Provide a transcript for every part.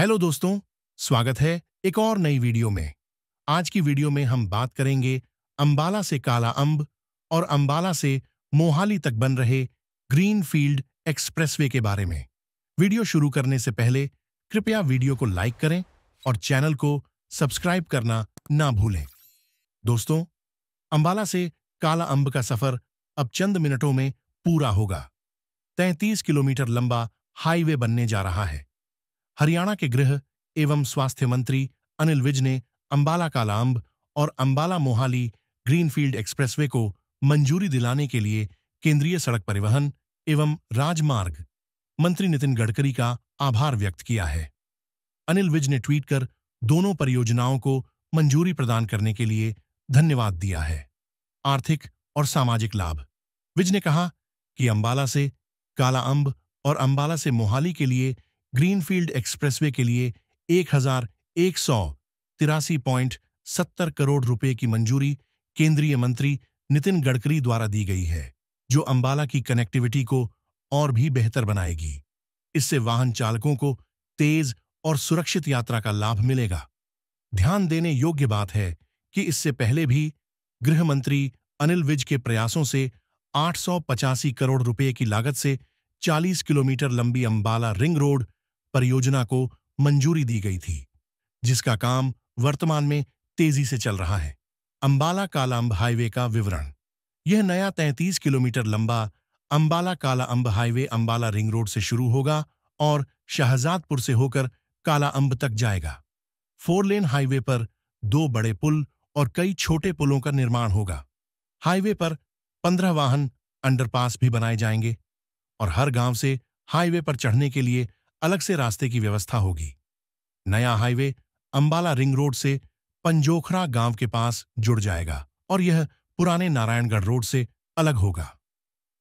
hello दोस्तों स्वागत है एक और नई वीडियो में आज की वीडियो में हम बात करेंगे अंबाला से काला अंब और अंबाला से मोहाली तक बन रहे ग्रीन फील्ड एक्सप्रेसवे के बारे में वीडियो शुरू करने से पहले कृपया वीडियो को लाइक करें और चैनल को सब्सक्राइब करना ना भूलें दोस्तों अंबाला से काला अंब का सफर अब चंद मिनटों में पूरा होगा तैंतीस किलोमीटर लंबा हाईवे बनने जा रहा है हरियाणा के गृह एवं स्वास्थ्य मंत्री अनिल विज ने अंबाला कालांब और अंबाला मोहाली ग्रीनफील्ड एक्सप्रेसवे को मंजूरी दिलाने के लिए केंद्रीय सड़क परिवहन एवं राजमार्ग मंत्री नितिन गडकरी का आभार व्यक्त किया है अनिल विज ने ट्वीट कर दोनों परियोजनाओं को मंजूरी प्रदान करने के लिए धन्यवाद दिया है आर्थिक और सामाजिक लाभ विज ने कहा कि अंबाला से कालाअंब और अंबाला से मोहाली के लिए ग्रीनफील्ड एक्सप्रेसवे के लिए एक हजार एक सौ तिरासी पॉइंट सत्तर करोड़ रुपए की मंजूरी केंद्रीय मंत्री नितिन गडकरी द्वारा दी गई है जो अंबाला की कनेक्टिविटी को और भी बेहतर बनाएगी इससे वाहन चालकों को तेज और सुरक्षित यात्रा का लाभ मिलेगा ध्यान देने योग्य बात है कि इससे पहले भी गृह मंत्री अनिल विज के प्रयासों से आठ करोड़ रुपए की लागत से 40 किलोमीटर लंबी अंबाला रिंग रोड परियोजना को मंजूरी दी गई थी जिसका काम वर्तमान में तेजी से चल रहा है अंबाला कालाअंब हाईवे का विवरण यह नया 33 किलोमीटर लंबा Ambala Kala Amb highway Ambala ring road से शुरू होगा और शहजादपुर से होकर कालाअंब तक जाएगा फोर लेन हाईवे पर दो बड़े पुल और कई छोटे पुलों का निर्माण होगा हाईवे पर पंद्रह वाहन अंडरपास भी बनाए जाएंगे और हर गांव से हाईवे पर चढ़ने के लिए अलग से रास्ते की व्यवस्था होगी नया हाईवे अंबाला रिंग रोड से पंजोखरा गांव के पास जुड़ जाएगा और यह पुराने नारायणगढ़ रोड से अलग होगा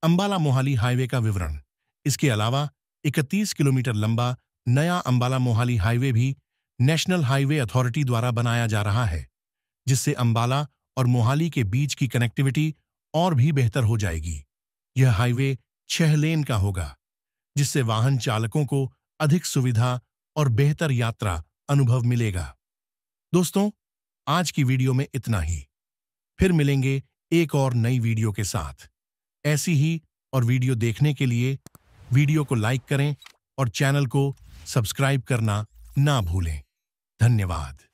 अंबाला मोहाली हाईवे का विवरण इसके अलावा 31 किलोमीटर लंबा नया अंबाला मोहाली हाईवे भी नेशनल हाईवे अथॉरिटी द्वारा बनाया जा रहा है जिससे अंबाला और मोहाली के बीच की कनेक्टिविटी और भी बेहतर हो जाएगी यह हाईवे छह लेन का होगा जिससे वाहन चालकों को अधिक सुविधा और बेहतर यात्रा अनुभव मिलेगा दोस्तों आज की वीडियो में इतना ही फिर मिलेंगे एक और नई वीडियो के साथ ऐसी ही और वीडियो देखने के लिए वीडियो को लाइक करें और चैनल को सब्सक्राइब करना ना भूलें धन्यवाद